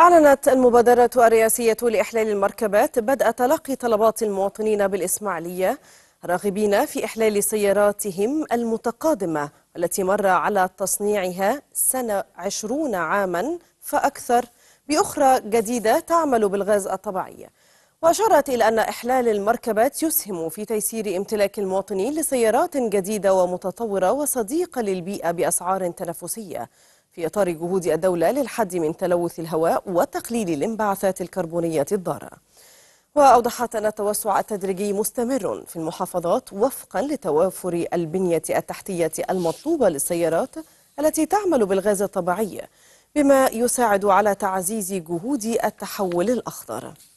أعلنت المبادرة الرئاسية لإحلال المركبات بدء تلقي طلبات المواطنين بالإسماعيلية راغبين في إحلال سياراتهم المتقادمة التي مر على تصنيعها سنة عشرون عاما فأكثر بأخرى جديدة تعمل بالغاز الطبيعي وأشارت إلى أن إحلال المركبات يسهم في تيسير امتلاك المواطنين لسيارات جديدة ومتطورة وصديقة للبيئة بأسعار تنافسية في إطار جهود الدولة للحد من تلوث الهواء وتقليل الانبعاثات الكربونية الضارة وأوضحت أن التوسع التدريجي مستمر في المحافظات وفقا لتوافر البنية التحتية المطلوبة للسيارات التي تعمل بالغاز الطبيعي بما يساعد على تعزيز جهود التحول الأخضر